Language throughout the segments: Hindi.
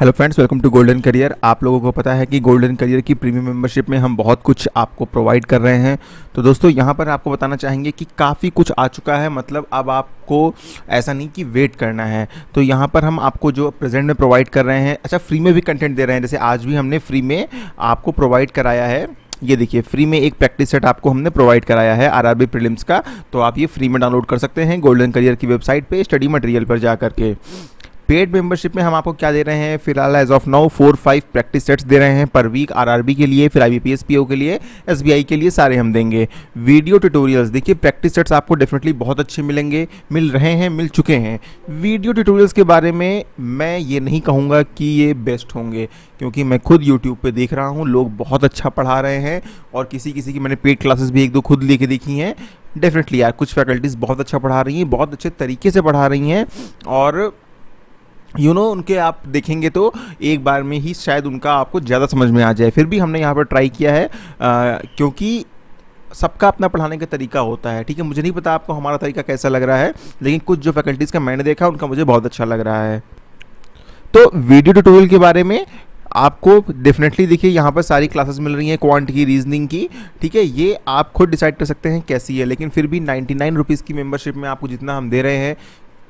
hello friends welcome to golden career आप लोगों को पता है कि गोल्डन करियर की प्रीमियम मेंबरशिप में हम बहुत कुछ आपको प्रोवाइड कर रहे हैं तो दोस्तों यहाँ पर आपको बताना चाहेंगे कि काफ़ी कुछ आ चुका है मतलब अब आपको ऐसा नहीं कि वेट करना है तो यहाँ पर हम आपको जो प्रेजेंट में प्रोवाइड कर रहे हैं अच्छा फ्री में भी कंटेंट दे रहे हैं जैसे आज भी हमने फ्री में आपको प्रोवाइड कराया है ये देखिए फ्री में एक प्रैक्टिस सेट आपको हमने प्रोवाइड कराया है आरआरबी प्रीलिम्स का तो आप ये फ्री में डाउनलोड कर सकते हैं गोल्डन करियर की वेबसाइट पे स्टडी मटेरियल पर जा करके पेड मेंबरशिप में हम आपको क्या दे रहे हैं फिलहाल as of now four five practice sets दे रहे हैं पर वीक आरआरबी के लिए फिर आईबीपीएस पीओ के लिए एसबीआई के लिए सारे हम देंगे वीडियो ट्यूटोरियल्स देखिए प्रैक्टिस सेट्स आपको डेफिनेटली बहुत अच्छे मिलेंगे मिल रहे हैं मिल चुके हैं वीडियो ट्यूटोरियल्स के बारे में मैं ये नहीं कहूँगा कि ये बेस्ट होंगे क्योंकि मैं खुद यूट्यूब पर देख रहा हूँ लोग बहुत अच्छा पढ़ा रहे हैं और किसी किसी की मैंने पेड क्लासेस भी एक दो खुद लेके देखी हैं डेफिनेटली यार कुछ फैकल्टीज़ बहुत अच्छा पढ़ा रही हैं बहुत अच्छे तरीके से पढ़ा रही हैं और यू you नो know, उनके आप देखेंगे तो एक बार में ही शायद उनका आपको ज़्यादा समझ में आ जाए फिर भी हमने यहाँ पर ट्राई किया है आ, क्योंकि सबका अपना पढ़ाने का तरीका होता है ठीक है मुझे नहीं पता आपको हमारा तरीका कैसा लग रहा है लेकिन कुछ जो फैकल्टीज़ का मैंने देखा उनका मुझे बहुत अच्छा लग रहा है तो वीडियो ट्यूटोरियल के बारे में आपको डेफिनेटली देखिए यहाँ पर सारी क्लासेस मिल रही हैं क्वांट की रीजनिंग की ठीक है ये आप खुद डिसाइड कर सकते हैं कैसी है लेकिन फिर भी नाइन्टी नाइन रुपीज़ की मेम्बरशिप में आपको जितना हम दे रहे हैं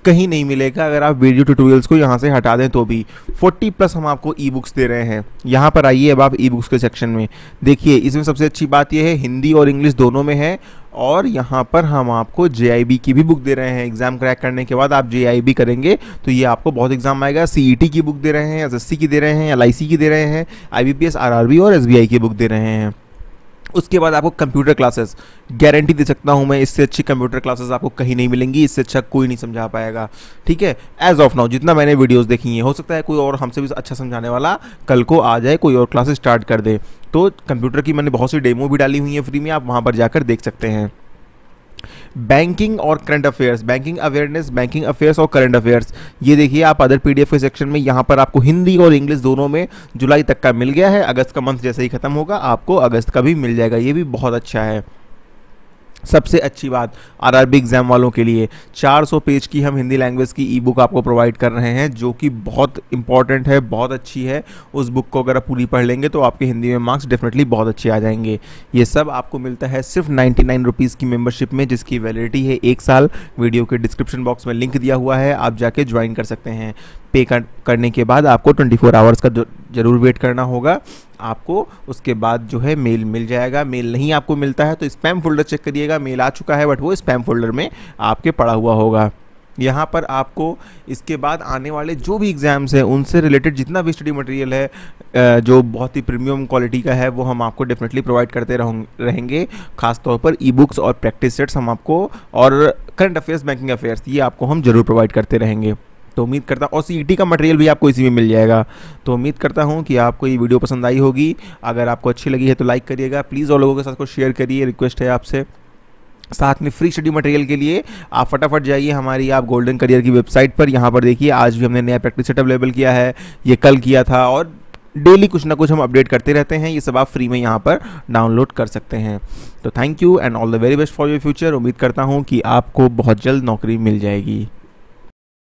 कहीं नहीं मिलेगा अगर आप वीडियो ट्यूटोरियल्स को यहाँ से हटा दें तो भी 40 प्लस हम आपको ई बुक्स दे रहे हैं यहाँ पर आइए अब आप ई बुक्स के सेक्शन में देखिए इसमें सबसे अच्छी बात यह है हिंदी और इंग्लिश दोनों में है और यहाँ पर हम आपको जे की भी बुक दे रहे हैं एग्ज़ाम क्रैक करने के बाद आप जे करेंगे तो ये आपको बहुत एग्ज़ाम आएगा सी e की बुक दे रहे हैं एस की दे रहे हैं एल की दे रहे हैं आई बी और एस की बुक दे रहे हैं उसके बाद आपको कंप्यूटर क्लासेस गारंटी दे सकता हूँ मैं इससे अच्छी कंप्यूटर क्लासेस आपको कहीं नहीं मिलेंगी इससे अच्छा कोई नहीं समझा पाएगा ठीक है एज ऑफ नाउ जितना मैंने वीडियोस देखी हैं हो सकता है कोई और हमसे भी अच्छा समझाने वाला कल को आ जाए कोई और क्लासेस स्टार्ट कर दे तो कंप्यूटर की मैंने बहुत सी डेमो भी डाली हुई है फ्री में आप वहाँ पर जाकर देख सकते हैं बैंकिंग और current affairs banking awareness banking affairs और करंट अफेयर्स ये देखिए आप अदर पीडीएफ के सेक्शन में यहाँ पर आपको हिंदी और इंग्लिश दोनों में जुलाई तक का मिल गया है अगस्त का मंथ जैसे ही खत्म होगा आपको अगस्त का भी मिल जाएगा ये भी बहुत अच्छा है सबसे अच्छी बात आरआरबी एग्ज़ाम वालों के लिए 400 पेज की हम हिंदी लैंग्वेज की ई बुक आपको प्रोवाइड कर रहे हैं जो कि बहुत इंपॉर्टेंट है बहुत अच्छी है उस बुक को अगर आप पूरी पढ़ लेंगे तो आपके हिंदी में मार्क्स डेफिनेटली बहुत अच्छे आ जाएंगे ये सब आपको मिलता है सिर्फ नाइन्टी नाइन रुपीज़ की मेम्बरशिप में जिसकी वैलिडिटी है एक साल वीडियो के डिस्क्रिप्शन बॉक्स में लिंक दिया हुआ है आप जाके ज्वाइन कर सकते हैं पे कर, करने के बाद आपको 24 फोर आवर्स का ज़रूर वेट करना होगा आपको उसके बाद जो है मेल मिल जाएगा मेल नहीं आपको मिलता है तो स्पैम फोल्डर चेक करिएगा मेल आ चुका है बट वो स्पैम फोल्डर में आपके पड़ा हुआ होगा यहाँ पर आपको इसके बाद आने वाले जो भी एग्ज़ाम्स हैं उनसे रिलेटेड जितना भी स्टडी मटेरियल है जो बहुत ही प्रीमियम क्वालिटी का है वो हम आपको डेफिनेटली प्रोवाइड करते रहेंगे खासतौर पर ई बुक्स और प्रैक्टिस सेट्स हम आपको और करंट अफेयर्स बैंकिंग अफेयर्स ये आपको हम ज़रूर प्रोवाइड करते रहेंगे तो उम्मीद करता और सी e का मटेरियल भी आपको इसी में मिल जाएगा तो उम्मीद करता हूँ कि आपको ये वीडियो पसंद आई होगी अगर आपको अच्छी लगी है तो लाइक करिएगा प्लीज़ और लोगों के साथ को शेयर करिए रिक्वेस्ट है आपसे साथ में फ्री स्टडी मटेरियल के लिए आप फटाफट जाइए हमारी आप गोल्डन करियर की वेबसाइट पर यहाँ पर देखिए आज भी हमने नया प्रैक्टिस सेट अवेलेबल किया है ये कल किया था और डेली कुछ ना कुछ हम अपडेट करते रहते हैं ये सब आप फ्री में यहाँ पर डाउनलोड कर सकते हैं तो thank you and all the very best for your future उम्मीद करता हूँ कि आपको बहुत जल्द नौकरी मिल जाएगी